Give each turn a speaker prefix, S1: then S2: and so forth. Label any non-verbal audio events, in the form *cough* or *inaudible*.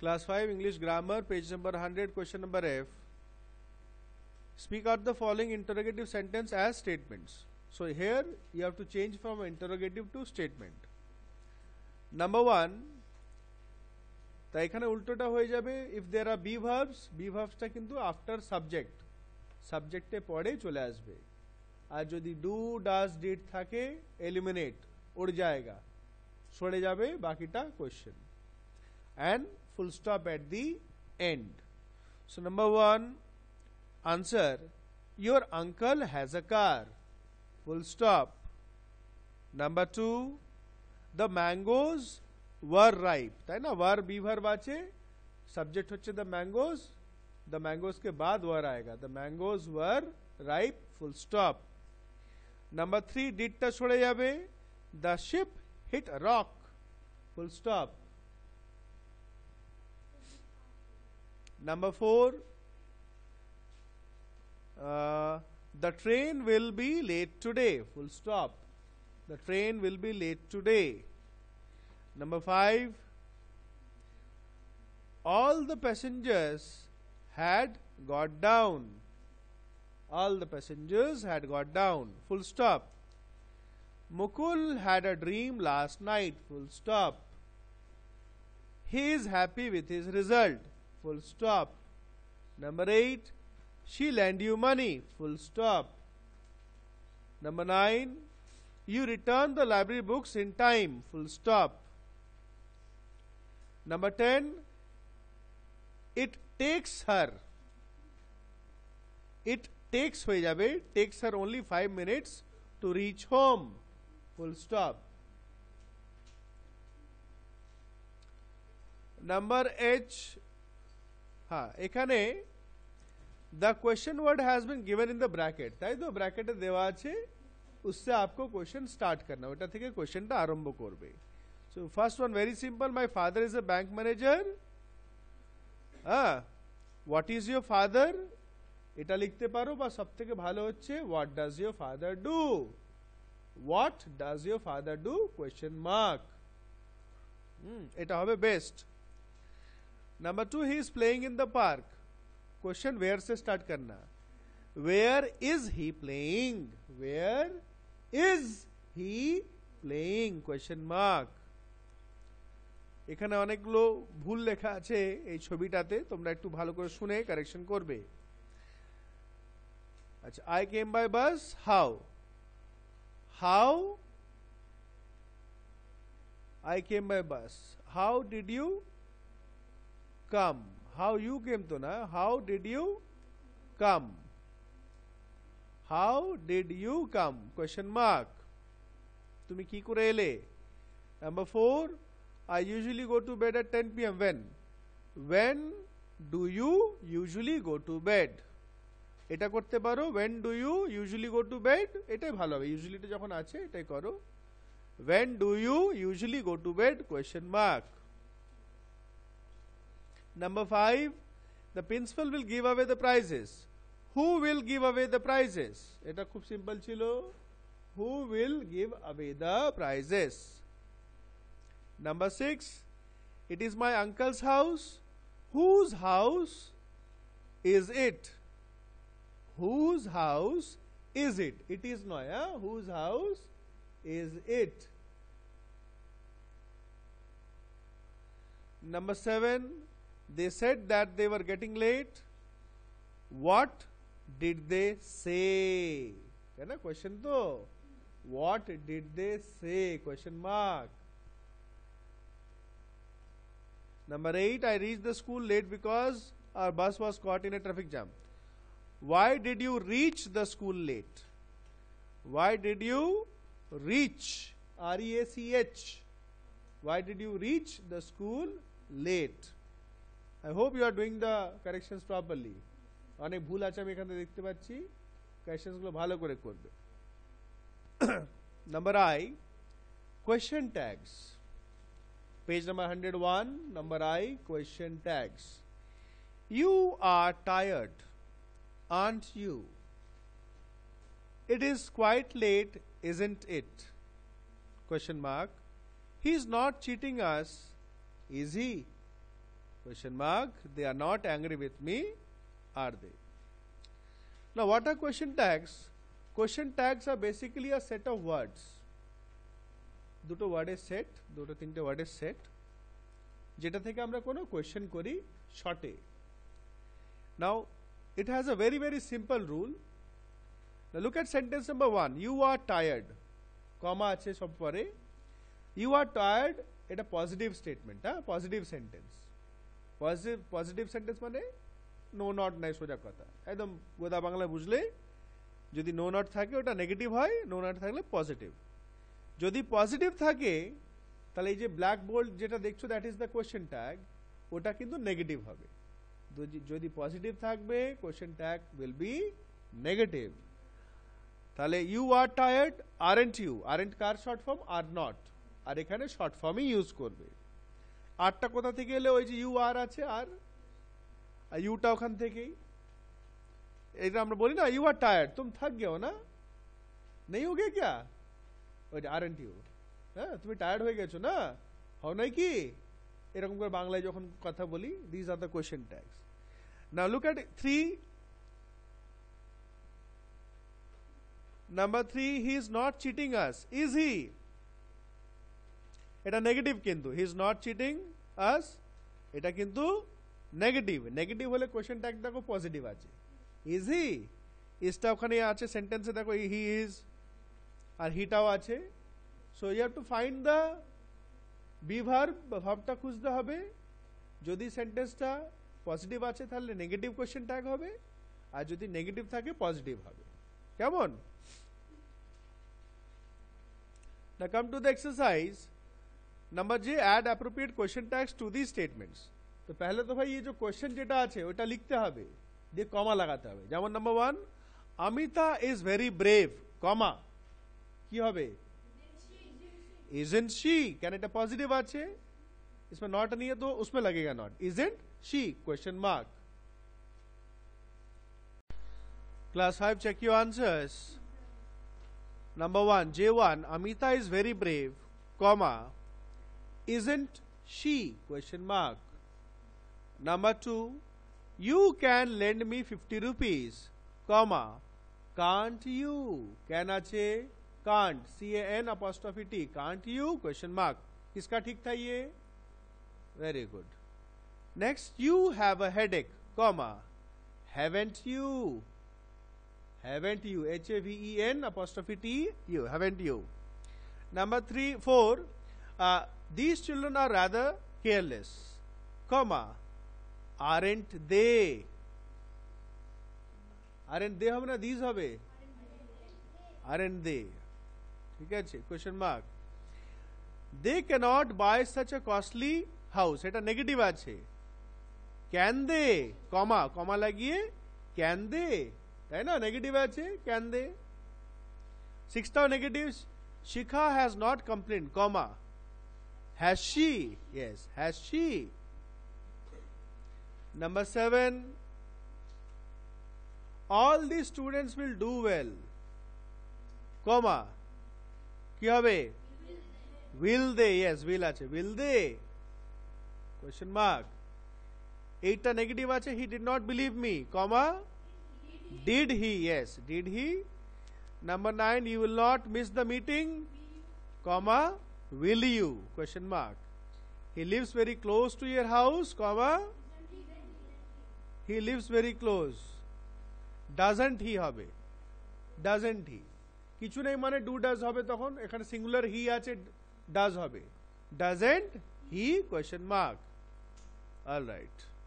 S1: Class five English grammar page number hundred question number F speak out the following interrogative sentence as statement so here you have to change from interrogative to statement number one তা এখানে উল্টোটা হয়ে যাবে if there are be verbs be ভাবসটা কিন্তু after subject সাবজেক্টে পরে চলে আসবে আর যদি ডু ডাস ডিড থাকে এলিমিনেট ওর জায়গা সরে যাবে বাকিটা question full stop at the end. So, number 1 answer Your uncle has a car. Full stop. Number 2 the mangoes were ripe. তাই না were subject বাঁচে the mangoes the mangoes ke baad के aayega the mangoes were ripe full stop number 3 did ta ডিটটা jabe the ship hit a rock full stop Number four, uh, the train will be late today. Full stop. The train will be late today. Number five, all the passengers had got down. All the passengers had got down. Full stop. Mukul had a dream last night. Full stop. He is happy with his result full stop. Number 8, she lend you money, full stop. Number 9, you return the library books in time, full stop. Number 10, it takes her, it takes হয়ে takes her only 5 minutes to reach home full stop number h হ্যাঁ এখানে the question word has been given in the bracket তাই তো ব্র্যাকেটে দেওয়া আছে उससे आपको क्वेश्चन स्टार्ट करना ওটা থেকে কোশ্চেনটা আরম্ভ করবে so first one very simple my father is a bank manager হ্যাঁ হোয়াট ইজ ইয়োর ফাদার এটা লিখতে পারো বা সব থেকে ভালো হচ্ছে what does your father do what does your father do question mark এটা হবে best number two he is playing in the park question where से स्टार्ट करना where is he playing where is he playing question mark এখানে অনেকগুলো ভুল লেখা আছে এই ছবিটাতে তোমরা একটু ভালো করে শুনে কারেকশন করবে আচ্ছা I came by bus how how I came by bus how did you come how you came তো না how did you come how did you come question mark তুমি কি করে এলে number four I usually go to bed at ten P M when when do you usually go to bed এটা করতে পারো when do you usually go to bed এটাই ভালো হবে ইউজুয়ালিটা যখন আছে এটাই করো when do you usually go to bed question mark Number five, the principal will give away the prizes. Who will give away the prizes? Eta khub simple chilo. Who will give away the prizes? Number six, it is my uncle's house. Whose house is it? Whose house is it? It is Noya. Whose house is it? Number seven, they said that they were getting late. What did they say? है ना question तो what did they say question mark number 8 i reached the school late because our bus was caught in a traffic jam why did you reach the school late why did you reach r e a c h why did you reach the school late I hope you are doing the corrections properly অনেক ভুল আছে আমি এখানে দেখতে পাচ্ছি কারেকশনসগুলো ভালো করে করবে *clears throat* number i question tags page number 101 number i question tags you are tired aren't you it is quite late isn't it question mark He is not cheating us is he Question mark. They are not angry with me, are they? Now, what are question tags? Question tags are basically a set of words. দুটো ওয়ার্ডের set দুটো তিনটে ওয়ার্ডের set যেটা থেকে আমরা কোনো question করি শর্টে নাও it has a very very simple rule now look at sentence number 1 you are tired comma আছে সব পরে you are tired এটা পজিটিভ statement হ্যাঁ positive sentence positive positive sentence মানে নো নট নাই সোজা কথা একদম গোদা বাংলায় বুঝলেই যদি নো নট থাকে ওটা নেগেটিভ হয় নো নট থাকলে পজিটিভ যদি পজিটিভ থাকে তাহলে এই যে ব্ল্যাক বোল্ড যেটা দেখছো that is the question tag ওটা কিন্তু নেগেটিভ হবে যদি পজিটিভ থাকবে question tag will be negative তাহলে you are tired aren't you aren't কার শর্ট ফর্ম আর নট আর এখানে শর্ট ফর্মই ইউজ করবে আরটা কোথা থেকে এলে ওই যে ইউ আর আছে আর ইউটা ওখান থেকেই এটা আমরা বলি না ইউ আর টায়ার্ড তুমি থাক গেও না নেই হোগে ক্যা ওই আর ইউ হ্যাঁ তুমি টায়ার্ড হয়ে গেছো না হও নাই কি এরকম করে বাংলায় যখন কথা বলি these are the question tags না look at three number three he is not cheating us is he এটা নেগেটিভ কিন্তু he is not cheating us এটা কিন্তু নেগেটিভ নেগেটিভ হলে কোয়েশ্চেনটা দেখো পজিটিভ আছে ইজ হি ইজটা ওখানে আছে সেন্টেন্সে দেখো হি ইজ আর হিটাও আছে so you have to find the be verb ভাবটা খুঁজতে হবে যদি সেন্টেন্সটা পজিটিভ আছে তাহলে নেগেটিভ কোয়েশ্চেন ট্যাগ হবে আর যদি নেগেটিভ থাকে পজিটিভ হবে কেমন Now come to the exercise number J add appropriate question tags to the statements तो पहले तो भाई ये जो क्वेश्चन जो আছে ওটা লিখতে হবে দিয়ে কমা লাগাতে হবে যেমন number one Amita is very brave comma কি হবে इजेंट शी कैन इट आचे इसमें नॉट नहीं है तो उसमें लगेगा not isn't she question mark class five check you answers number one J one Amita is very brave comma isn't she? Question mark. Number two, you can lend me 50 rupees, comma, can't you? Can I Can't. C-A-N apostrophe T. Can't you? Question mark. Iska thik tha ye? Very good. Next, you have a headache, comma, haven't you? Haven't you? H-A-V-E-N apostrophe T. You. Haven't you? Number three, four, uh, These children are rather careless, comma, aren't they? Aren't they have na these have aren't they? ठीक है question mark they cannot buy such a costly house এটা negative আছে can they comma comma লাগিয়ে can they তাই না negative আছে can they সিক্সটাও negative Shikha has not complain comma Has she? Yes, has she? Number seven. All the students will do well. Comma. কি হবে will they yes will ache. will they question mark এইটা negative ache. he did not believe me comma did he yes did he number nine. you will not miss the meeting comma will you question mark he lives very close to your house comma he lives very close Doesn't Doesn't he? Doesn't he কিছু নেই মানে do does হবে তখন এখানে singular হি আছে does হবে doesn't he he? Mark all right